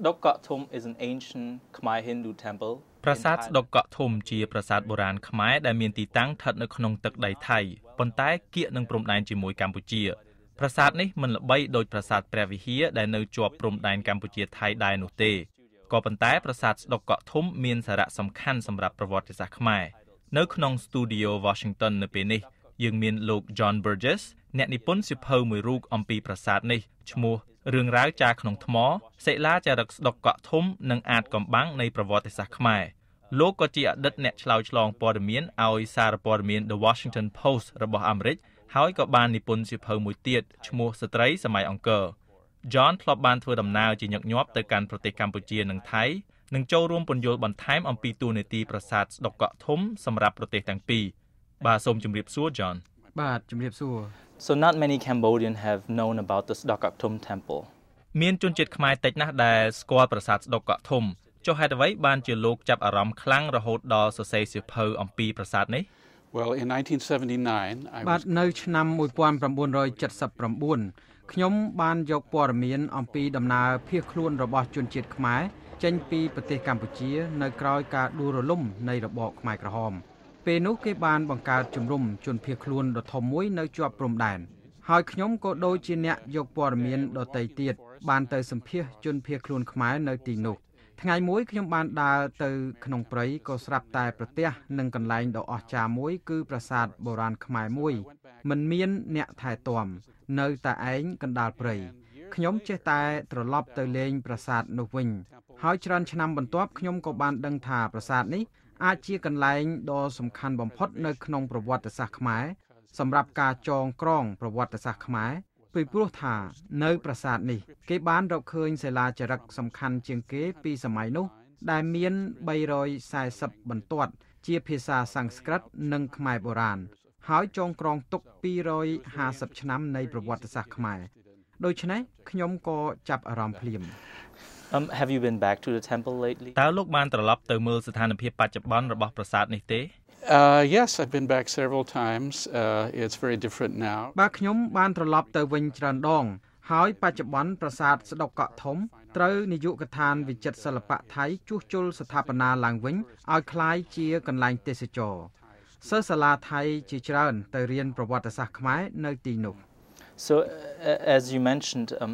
ស្ដុកកក់ធំ is an ancient Khmer Hindu temple ប្រាសាទស្ដុកកក់ធំជាប្រាសាទបុរាណខ្មែរដែលមានទីតាំងស្ថិតនៅក្នុងទឹកដីថៃប៉ុន្តែគៀកនឹងព្រំដែនជាមួយកម្ពុជាប្រាសាទនេះមិនល្បីដូចប្រាសាទព្រះវិហារដែលនៅជាប់ព្រំដែនកម្ពុជាថៃដែរនោះទេក៏ប៉ុន្តែប្រាសាទស្ដុកកក់ធំមានសារៈសំខាន់សម្រាប់ប្រវត្តិសាស្ត្រខ្មែរនៅក្នុង Studio Washington នៅពេលនេះយើងមានលោក John Burgess អ្នកនិពន្ធសៀវភៅមួយរូបអំពីប្រាសាទនេះឈ្មោះរឿងរ៉ាវចារក្នុងថ្មសិលាចារឹកស្ដុកកក់ធំនិងអាចកំបាំងនៃប្រវត្តិសាស្ត្រខ្មែរលោកក៏ជាអតីតអ្នកឆ្លើយឆ្លងព័ត៌មានឲ្យសារព័ត៌មាន The Washington Post របស់អាមេរិកហើយក៏បាននិពន្ធសៀវភៅមួយទៀតឈ្មោះស្ត្រីសម័យអង្គរ John ធ្លាប់បានធ្វើដំណើរជាញឹកញាប់ទៅកាន់ប្រទេសកម្ពុជា និងថៃនិងចូលរួមពន្យល់បន្ថែម អំពីទូនេតិប្រាសាទស្ដុកកក់ធំសម្រាប់ប្រទេសទាំងពីរបាទសូមជម្រាបសួរ John បាទជម្រាបសួរ So not many Cambodian have known about the Sdok Kok Thum temple. មានជនជាតិខ្មែរតិចណាស់ដែលស្គាល់ប្រាសាទស្ដុកកក់ធំចុះហេតុអ្វីបានជាលោកចាប់អារម្មណ៍ខ្លាំងរហូតដល់សរសេរសៀវភៅអំពីប្រាសាទនេះ Well in 1979បាទនៅឆ្នាំ1979ខ្ញុំបាន យកព័ត៌មាន អំពីដំណើរភៀសខ្លួនរបស់ជនជាតិខ្មែរចេញពីប្រទេសកម្ពុជា នៅក្រោយការដួលរលំនៃរបបខ្មែរក្រហម។ពេលនោះគេបានបង្កើតជំរំជនភៀសខ្លួនដ៏ធំមួយនៅជាប់ព្រំដែនហើយខ្ញុំក៏ដូចជាអ្នកយកព័ត៌មានដតីទៀតបានទៅសម្ភាសជនភៀសខ្លួនខ្មែរនៅទីនោះថ្ងៃមួយខ្ញុំបានដើរទៅក្នុងព្រៃក៏ស្រាប់តែប្រទេសនិងកន្លែងដ៏អស្ចារ្យមួយគឺប្រាសាទបុរាណខ្មែរមួយមិនមានអ្នកថែទាំនៅតែឯងកណ្ដាលព្រៃខ្ញុំចេះតែត្រឡប់ទៅលេងប្រាសាទនោះវិញហើយច្រើនឆ្នាំបន្ទាប់ខ្ញុំក៏បានដឹងថាប្រាសាទនេះអាចជាកន្លែងដ៏សំខាន់បំផុត នៅក្នុងប្រវត្តិសាស្ត្រខ្មែរសម្រាប់ការចងក្រងប្រវត្តិសាស្ត្រខ្មែរពីព្រោះថានៅប្រាសាទនេះ គេបានរកឃើញសិលាចារឹកសំខាន់ជាងគេពីសម័យនោះ ដែលមាន340បន្ទាត់ ជាភាសាសំស្ក្រឹតនិង ខ្មែរបុរាណហើយចងក្រងទុក250ឆ្នាំនៃ ប្រវត្តិសាស្ត្រខ្មែរដូច្នេះខ្ញុំក៏ចាប់អារម្មណ៍ភ្លាម Um have you been back to the temple lately តើលោកបានត្រឡប់ទៅមើលស្ថានភាពបច្ចុប្បន្នរបស់ប្រាសាទនេះទេ Uh yes I've been back several times uh it's very different now បាទខ្ញុំបាន ត្រឡប់ទៅវិញច្រើនដងហើយបច្ចុប្បន្នប្រាសាទស្ដុកកក់ធំត្រូវនាយកដ្ឋានវិចិត្រសិល្បៈថៃជួសជុលស្ថាបនាឡើងវិញឲ្យคล้ายជាកន្លែងទេសចរសិស្សសាលាថៃជាច្រើន ទៅរៀនប្រវត្តិសាស្ត្រខ្មែរនៅទីនោះ So as you mentioned um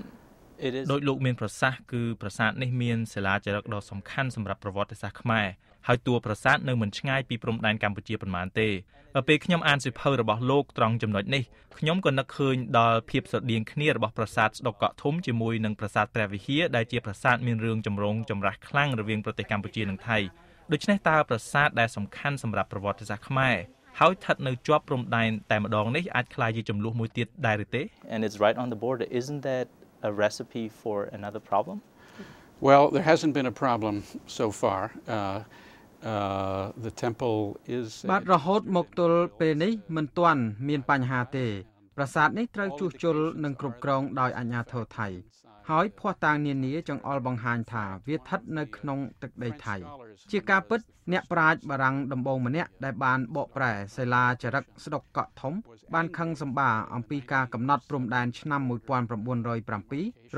ដោយលោកមានប្រសាសន៍គឺប្រាសាទនេះមានសិលាចារឹកដ៏សំខាន់សម្រាប់ប្រវត្តិសាស្ត្រខ្មែរហើយតួប្រាសាទនៅមិនឆ្ងាយពីព្រំដែនកម្ពុជាប៉ុន្មានទេ ពេលខ្ញុំអានសៀវភៅរបស់លោកត្រង់ចំណុចនេះខ្ញុំក៏នឹកឃើញដល់ភាពស្រដៀងគ្នារបស់ប្រាសាទស្ដុកកក់ធំជាមួយនឹងប្រាសាទព្រះវិហារដែលជាប្រាសាទមានរឿងចម្រូងចម្រាសខ្លាំងរវាងប្រទេសកម្ពុជានិងថៃដូច្នេះតើប្រាសាទដែលសំខាន់សម្រាប់ប្រវត្តិសាស្ត្រខ្មែរហើយស្ថិតនៅជាប់ព្រំដែនតែម្ដងនេះអាចក្លាយជាចំនួនមួយទៀតដែរឬទេ And it's right on the border isn't that a recipe for another problem? Well, there hasn't been a problem so far. Uh, uh, the temple is បាទរហូតមកទល់ពេលនេះមិនទាន់ មានបញ្ហាទេ ប្រាសាទនេះត្រូវជួសជុលនិងគ្រប់គ្រងដោយអាជ្ញាធរថៃហើយភ័ស្តុតាង នានាចង្អុលបង្ហាញថាវាស្ថិតនៅក្នុងទឹកដីថៃជាការពិតអ្នកប្រាជ្ញបារាំងដំបងម្នាក់ដែលបានបកប្រែសិលាចារឹកស្ដុកកក់ធំ បានខឹងសម្បាអំពីការកំណត់ព្រំដែនឆ្នាំ1907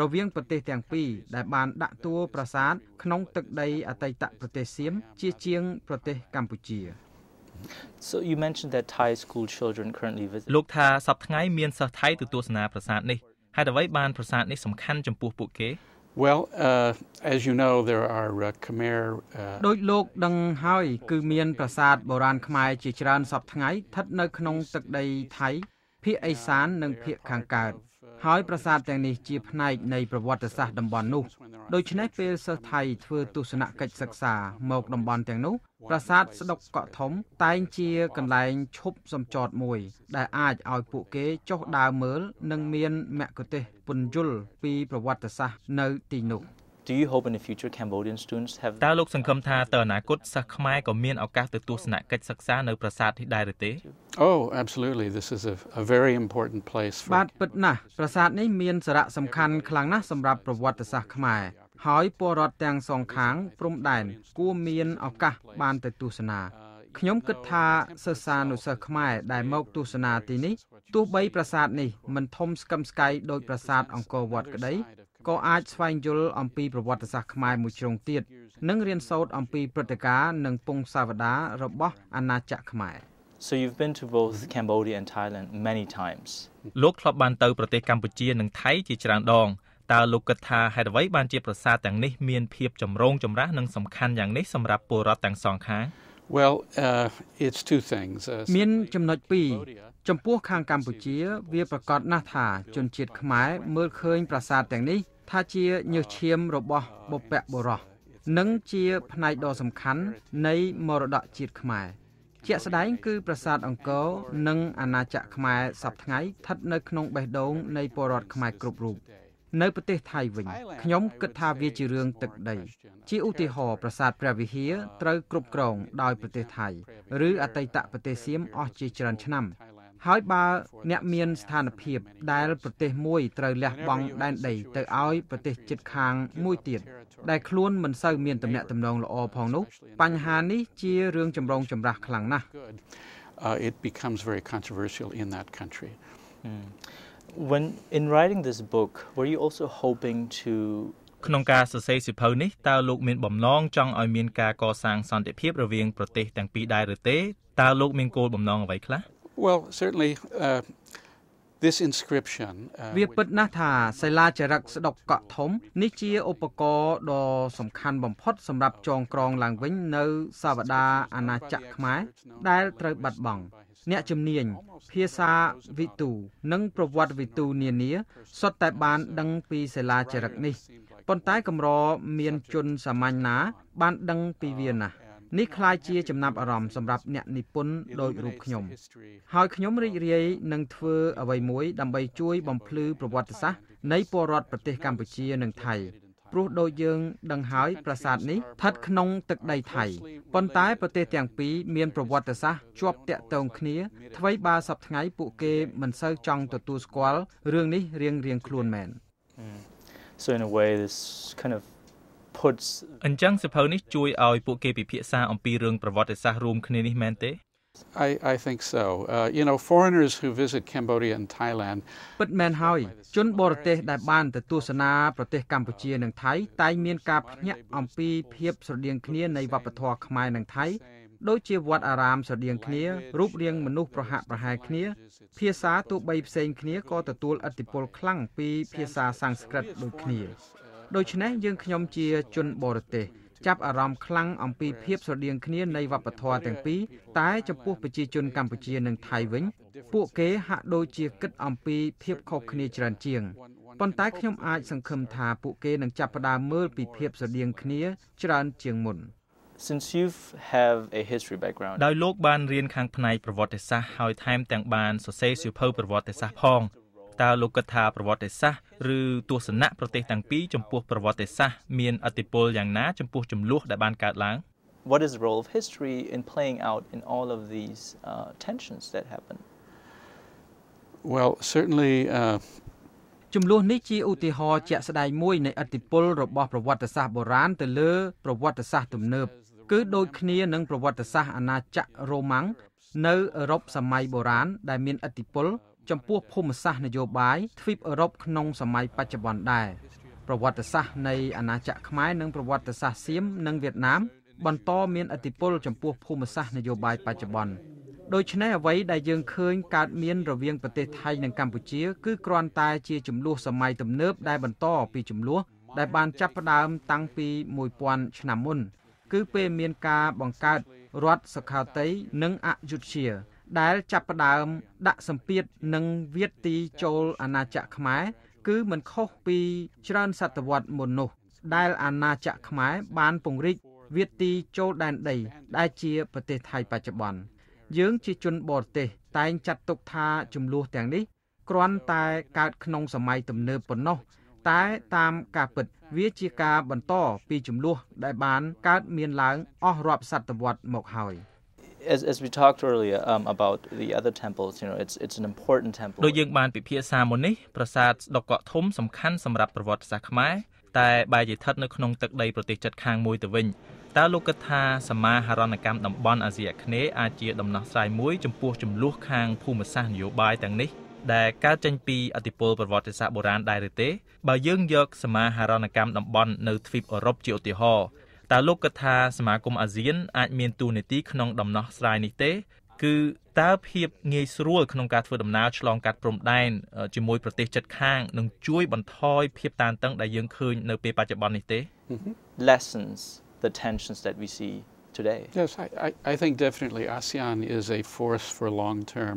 រវាង ប្រទេសទាំងពីរដែលបានដាក់តួប្រាសាទក្នុងទឹកដី អតីតប្រទេសសៀមជាជាងប្រទេសកម្ពុជា So you mentioned that Thai school children currently visit លោកថាសប្តាហ៍ថ្ងៃមានសិស្សថៃទៅទស្សនាប្រាសាទនេះហេតុអ្វីបានប្រាសាទនេះសំខាន់ចំពោះពួកគេ Well uh as you know there are uh, Khmer ដោយលោកដឹងហើយគឺមានប្រាសាទបុរាណខ្មែរជាច្រើនសពថ្ងៃស្ថិតនៅក្នុងទឹកដីថៃភាគឦសាននិងភាគខាងកើត ហើយប្រាសាទទាំងនេះជាផ្នែកនៃប្រវត្តិសាស្ត្រតំបន់នោះដូច្នេះពេលសិស្សថៃធ្វើទស្សនកិច្ចសិក្សាមកតំបន់ទាំងនោះប្រាសាទស្ដុកកក់ធំតែងជាកន្លែងឈប់សំចតមួយ ដែលអាចឲ្យពួកគេចុះដើរមើល និងមានមគ្គុទេសក៍ពន្យល់ពីប្រវត្តិសាស្ត្រនៅទីនោះ Do you hope in the future Cambodian students have តើលោកសង្ឃឹមថាតើអនាគតសិស្សខ្មែរក៏មានឱកាសទៅទស្សនកិច្ចសិក្សានៅប្រាសាទនេះដែរឬទេ Oh absolutely this is a, a very important place for បាទពិតណាស់ប្រាសាទនេះមានសារៈសំខាន់ខ្លាំងណាស់សម្រាប់ប្រវត្តិសាស្ត្រខ្មែរហើយពលរដ្ឋទាំងសងខាងព្រំដែនគួរមានឱកាស បានទៅទស្សនាខ្ញុំគិតថាសិស្សានុសិស្សខ្មែរដែលមកទស្សនាទីនេះទោះបីប្រាសាទនេះមិនធំស្កឹមស្កៃដោយប្រាសាទអង្គរវត្តក្តីក៏អាចស្វែងយល់អំពីប្រវត្តិសាស្ត្រខ្មែរមួយជ្រុងទៀតនិងរៀនសូត្រអំពីព្រឹត្តិការណ៍និងពង្សាវតាររបស់អាណាចក្រខ្មែរ So you've been to both Cambodia and Thailand many times. លោកធ្លាប់បានទៅប្រទេសកម្ពុជានិងថៃជាច្រើនដងតើលោកគិតថាហេតុអ្វីបានជាប្រាសាទទាំងនេះមានភាពចម្រូងចម្រាសនិងសំខាន់យ៉ាងនេះសម្រាប់ពលរដ្ឋទាំងសងខាង Well uh it's two things មានចំណុចពីរចំពោះខាងកម្ពុជា វាប្រកាសណាស់ថា ជនជាតិខ្មែរមើលឃើញ ប្រាសាទទាំងនេះ ថាជាញើសឈាមរបស់បុព្វបុរសនិងជាផ្នែកដ៏សំខាន់ នៃមរតកជាតិខ្មែរ ជាក់ស្ដែងគឺ ប្រាសាទអង្គរនិងអាណាចក្រខ្មែរសពថ្ងៃស្ថិតនៅក្នុងបេះដូងនៃពលរដ្ឋខ្មែរគ្រប់រូបនៅប្រទេសថៃវិញខ្ញុំគិតថាវាជារឿងទឹកដី ជាឧទាហរណ៍ប្រាសាទព្រះវិហារត្រូវគ្រប់គ្រង ដោយប្រទេសថៃ ឬអតីតប្រទេសសៀមអស់ជាច្រើនឆ្នាំ ហើយបើអ្នកមាន ស្ថានភាពដែលប្រទេសមួយ ត្រូវលះបង់ដែនដី ទៅឲ្យប្រទេសជិតខាងមួយទៀតដែលខ្លួនមិនសូវមានទំនាក់ទំនងល្អផងនោះបញ្ហានេះជារឿងចម្រូងចម្រាសខ្លាំងណាស់ it becomes very controversial in that country When in writing this book, were you also hoping to ក្នុងការសរសេរសៀវភៅនេះតើលោកមាន បំណងចង់ឲ្យមានការកសាងសន្តិភាពរវាងប្រទេសទាំងពីរដែរឬទេតើលោក មានគោលបំណងអ្វីខ្លះ Well certainly uh this inscription វាពិតណាស់ថាសិលាចារឹកស្ដុកកក់ធំ នេះជាឧបករណ៍ដ៏សំខាន់បំផុតសម្រាប់ចងក្រងឡើងវិញ នៅ សាវតាអាណាចក្រខ្មែរដែលត្រូវបាត់បង់អ្នកជំនាញភាសាវិទូនិងប្រវត្តិវិទូនានាសុទ្ធតែបានដឹងពីសិលាចារឹកនេះប៉ុន្តែកម្រមានជនសាមញ្ញណាបានដឹងពីវាណាស់នេះคล้ายជាចំណាប់អារម្មណ៍សម្រាប់អ្នកនិពន្ធដោយរូបខ្ញុំ ហើយខ្ញុំរីករាយនឹងធ្វើអ្វីមួយដើម្បីជួយបំភ្លឺប្រវត្តិសាស្ត្រនៃពលរដ្ឋប្រទេសកម្ពុជានិងថៃព្រោះដូចយើងដឹងហើយប្រាសាទនេះស្ថិតក្នុង ទឹកដីថៃប៉ុន្តែប្រទេសទាំងពីរមានប្រវត្តិសាស្ត្រជាប់ទាក់ទងគ្នាអ្វីបើសប្តាហ៍ពួកគេមិនសូវចង់ទទួលស្គាល់រឿងនេះរៀងរៀងខ្លួនមែន So in a way this kind of puts អញ្ចឹងសភៅនេះជួយឲ្យពួកគេពិភាក្សាអំពីរឿងប្រវត្តិសាស្ត្ររួមគ្នានេះមែនទេ I, I think so. Uh, you know, foreigners who visit Cambodia and Thailand ពិតមែនហើយ ជនបរទេសដែលបានទៅទស្សនាប្រទេសកម្ពុជានិងថៃតែងមានការភ្ញាក់អំពីភាពស្រដៀងគ្នានៃវប្បធម៌ខ្មែរនិងថៃដូចជាវត្តអារាមស្រដៀងគ្នារូបរាងមនុស្សប្រហាក់ប្រហែលគ្នាភាសាទោះបីផ្សេងគ្នាក៏ទទួលឥទ្ធិពលខ្លាំងពីភាសាសំស្ក្រឹតដូចគ្នា ដូច្នេះយើងខ្ញុំជា ជនបរទេសចាប់អារម្មណ៍ខ្លាំងអំពីភាពស្រដៀងគ្នានៃវប្បធម៌ទាំងពីរតែចំពោះប្រជាជនកម្ពុជានិងថៃវិញពួកគេហាក់ដូចជាគិតអំពីភាពខុសគ្នាច្រើនជាងប៉ុន្តែខ្ញុំអាចសង្ឃឹមថាពួកគេនឹងចាប់ផ្ដើមមើលពីភាពស្រដៀងគ្នា ច្រើនជាងមុន since you have a history background ដោយលោកបានរៀនខាងផ្នែកប្រវត្តិសាស្ត្រហើយថែមទាំងបានសរសេរសៀវភៅប្រវត្តិសាស្ត្រផងតើលោកគិតថាប្រវត្តិសាស្ត្រឬទស្សនៈប្រទេសទាំងពីរចំពោះប្រវត្តិសាស្ត្រមានឥទ្ធិពលយ៉ាងណា ចំពោះចំនួនដែលបានកើតឡើង What is the role of history in playing out in all of these uh, tensions that happen? Well, certainly uh ចំនួននេះជាឧទាហរណ៍ជាក់ស្ដែងមួយនៃឥទ្ធិពលរបស់ប្រវត្តិសាស្ត្របុរាណទៅលើប្រវត្តិសាស្ត្រទំនើបគឺដូចគ្នានឹងប្រវត្តិសាស្ត្រអាណាចក្ររ៉ូម៉ាំងនៅអឺរ៉ុបសម័យបុរាណដែលមានឥទ្ធិពលចំពោះភូមិសាស្ត្រនយោបាយទ្វីបអឺរ៉ុបក្នុងសម័យបច្ចុប្បន្នដែរប្រវត្តិសាស្ត្រនៃអាណាចក្រខ្មែរនិងប្រវត្តិសាស្ត្រសៀមនិងវៀតណាម បន្តមានឥទ្ធិពលចំពោះភូមិសាស្ត្រនយោបាយបច្ចុប្បន្នដូច្នេះអ្វីដែលយើងឃើញកើតមានរវាងប្រទេសថៃនិងកម្ពុជា គឺគ្រាន់តែជាចំនួនសម័យទំនើបដែលបន្តពីចំនួនដែលបានចាប់ផ្ដើមតាំងពី1000ឆ្នាំមុន គឺពេលមានការបង្កើតរដ្ឋសខាតីនិងអយុធ្យាដែលចាប់ផ្ដើម ដាក់សម្ពាធនិងវាទីចូលអាណាចក្រខ្មែរគឺមិនខុសពីច្រើនសតវត្សមុននោះដែលអាណាចក្រខ្មែរបានពង្រីកវាទីចូលដែនដី ដែលជាប្រទេសថៃបច្ចុប្បន្នយើង ជាជនបរទេស តែងចាត់ទុកថាចំនួនទាំងនេះគ្រាន់តែកើតក្នុង សម័យទំនើបប៉ុណ្ណោះ តែ តាមការពិតវាជាការបន្តពី ចំនួនដែលបានកើតមានឡើងអស់រាប់សតវត្សមកហើយ។ as as we talked earlier um about the other temples you know it's it's an important temple ដូចយើងបានពិភាក្សាមុននេះប្រាសាទស្ដុកកក់ធំសំខាន់សម្រាប់ប្រវត្តិសាស្ត្រខ្មែរតែបែរជាស្ថិតនៅក្នុងទឹកដីប្រទេសជិតខាងមួយទៅវិញតើលោកគិតថាសមាហរណកម្មតំបន់អាស៊ីអាគ្នេយ៍អាចជាដំណោះស្រាយមួយចំពោះចំនួនខាងភូមិសាស្ត្រនយោបាយទាំងនេះ ដែលកើតចេញពីអធិបុលប្រវត្តិសាស្ត្របុរាណដែរឬទេ បើយើងយកសមាហរណកម្មតំបន់នៅទ្វីបអឺរ៉ុបជាឧទាហរណ៍តើលោកគិតថាសមាគមអាស៊ានអាច មានទូនាទីក្នុងដំណោះស្រាយនេះទេគឺតើភាពងាយស្រួលក្នុងការធ្វើដំណើរឆ្លងកាត់ព្រំដែនជាមួយប្រទេសជិតខាងនឹងជួយបន្ថយភាពតានតឹងដែលយើងឃើញនៅពេលបច្ចុប្បន្ននេះទេ lessons the tensions that we see today Yes I I think definitely ASEAN is a force for long term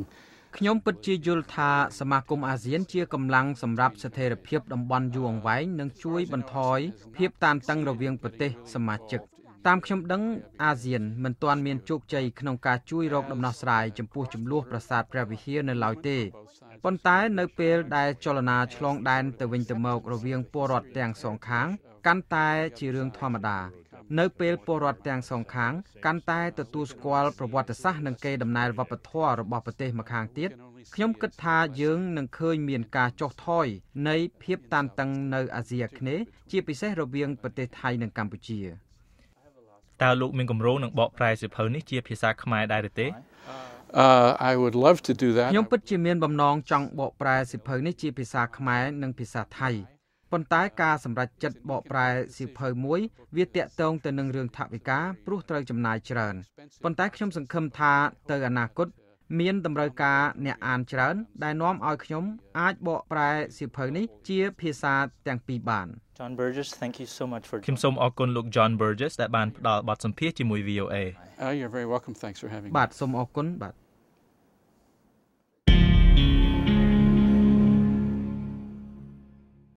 ខ្ញុំពិតជាយល់ថាសមាគមអាស៊ាន ជាកម្លាំងសម្រាប់ស្ថិរភាព តំបន់យូរអង្វែងនិងជួយបន្ថយភាព តានតឹងរវាងប្រទេសសមាជិកតាមខ្ញុំដឹងអាស៊ានមិនទាន់មានជោគជ័យក្នុងការជួយរកដំណោះស្រាយចំពោះចំនួនប្រាសាទព្រះវិហារនៅឡើយទេប៉ុន្តែ នៅពេលដែលចលនាឆ្លងដែនទៅវិញទៅមករវាងពលរដ្ឋទាំងសងខាង កាន់តែជារឿងធម្មតានៅពេលពលរដ្ឋទាំងសងខាងកាន់តែទទួលស្គាល់ប្រវត្តិសាស្ត្រនិងកេរដំណែលវប្បធម៌របស់ប្រទេសម្ខាងទៀតខ្ញុំគិតថាយើងនឹងឃើញមានការចុះថយនៃភាពតានតឹងនៅអាស៊ីអាគ្នេយ៍ជាពិសេសរវាងប្រទេសថៃនិងកម្ពុជាតើលោកមានគម្រោងនឹងបកប្រែសៀវភៅនេះជាភាសាខ្មែរដែរឬទេ Uh I would love to do that ខ្ញុំពិតជាមានបំណងចង់បកប្រែសៀវភៅនេះជាភាសាខ្មែរនិងភាសាថៃប៉ុន្តែការសម្រេចចិត្តបកប្រែសៀវភៅមួយវាតាក់ទងទៅនឹងរឿងថវិកាព្រោះត្រូវចំណាយច្រើនប៉ុន្តែខ្ញុំ សង្ឃឹមថាទៅអនាគតមានតម្រូវការអ្នកអានច្រើនដែលនាំឲ្យខ្ញុំ អាចបកប្រែសៀវភៅនេះ ជាភាសាទាំងពីរបាន John Burgess thank you so much for ខ្ញុំសូមអរគុណលោក John Burgess ដែលបានផ្ដល់បទសម្ភាសន៍ជាមួយ VOA Oh you're very welcome thanks for having me បាទសូមអរគុណបាទ